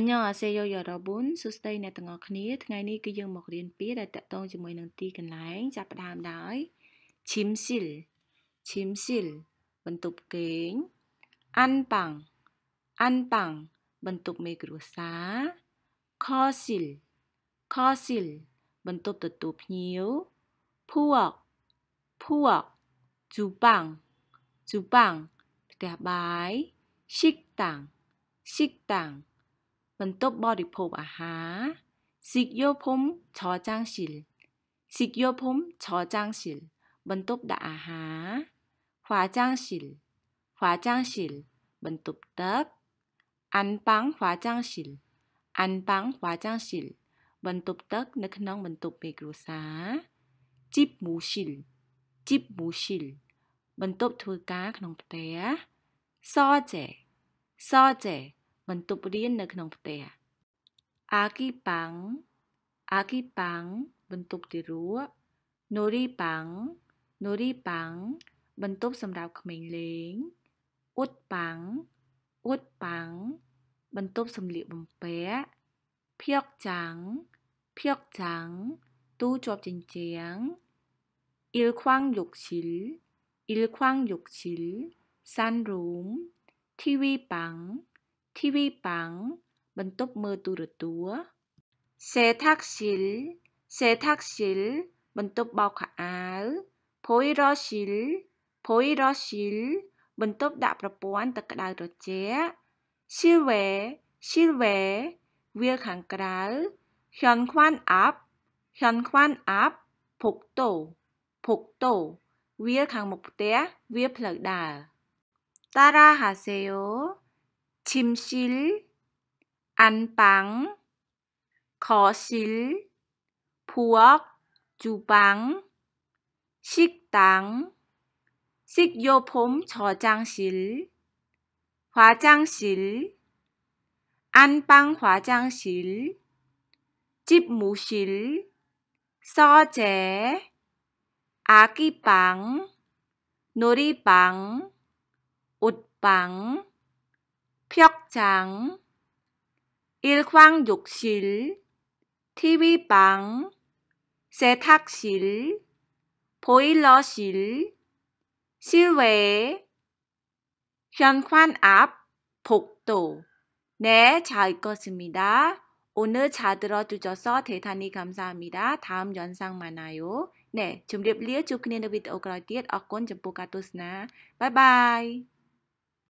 អញ្ញោអសេយោយរបុនសួស្តីអ្នកទាំងអស់គ្នាថ្ងៃនេះគឺយើងមករៀនពាក្យដែលតកតងជាមួយនឹងទីកន្លែងចាប់ផ្ដើមដោយឈីមស៊ីលឈីមស៊ីលបន្ទប់គេងអាន់ប៉ាំងអាន់ប៉ាំងបន្ទប់មេគ្រួសារខស៊ីលខស៊ីលបន្ទប់ទទួលភ្ញៀវភួកភួកជូប៉ាំងជូប៉ាំងផ្ទះបាយឈិកតាំងឈិកតាំងបន្ទប់បរិភោគអាហារសិកយោភូមិឆោចាងស៊ីលសិកយោភូមិឆោចាងស៊ីលបន្ទប់ដាក់អាហារហ្វាចាងស៊ីលហ្វាចាងស៊ីលបន្ទប់ទឹកអានប៉ាំងហ្វាចាងស៊ីលអានប៉ាំងហ្វាចាងស៊ីលបន្ទប់ទឹកនៅក្នុងបន្ទប់ពេទ្យគ្រួសារជីបមូស៊ីលជីបមូស៊ីលបន្ទប់ធ្វើការក្នុងផ្ទះសអចេសអចេបន្ទប់រៀននៅក្នុងផ្ទះអាគីប៉ាំងអាគីប៉ាំងបន្ទប់ទារកណូរីប៉ាំងណូរីប៉ាំងបន្ទប់សម្រាប់ក្មេងលេងអ៊ុតប៉ាំងអ៊ុតប៉ាំងបន្ទប់សម្លៀកបំពាក់ភៀកចាំងភៀកចាំងទូជាប់ជញ្ជាំងអ៊ីលខ្វាំងយកឈិលអ៊ីលខ្វាំងយកឈិលសានរូមធីវីប៉ាំង TV បាំងបន្ទប់មើលទូរទស្សន៍សេថាក់ស៊ីលសេថាក់ស៊ីលបន្ទប់បោកខោអាវភុយរស៊ីលភុយរស៊ីលបន្ទប់ដាក់ប្រព័ន្ធទឹកក្តៅត្រជាក់ស៊ីលវេស៊ីលវេវាលខាងក្រៅហ៊ាន់ខ្វាន់អាប់ហ៊ាន់ខ្វាន់អាប់ភុកតូភុកតូវាលខាងមុខផ្ទះវាផ្លូវដើរតារាហាសេយោ 침실, 안방, 거실, 부엌, 주방, 식당, 식료품 저장실, 화장실, 안방 화장실, 집무실, 서재, 아기방, 놀이방, 옷방, 목욕탕, 일광욕실, TV방, 세탁실, 보일러실, 실외, 현관 앞, 복도. 네, 잘 읽었습니다. 오늘 잘 들어주셔서 대단히 감사합니다. 다음 영상 만나요. 네, 좀비 리어 주크니는 비디오 그라디엣 어콘 점포 가토스나. 바이바이.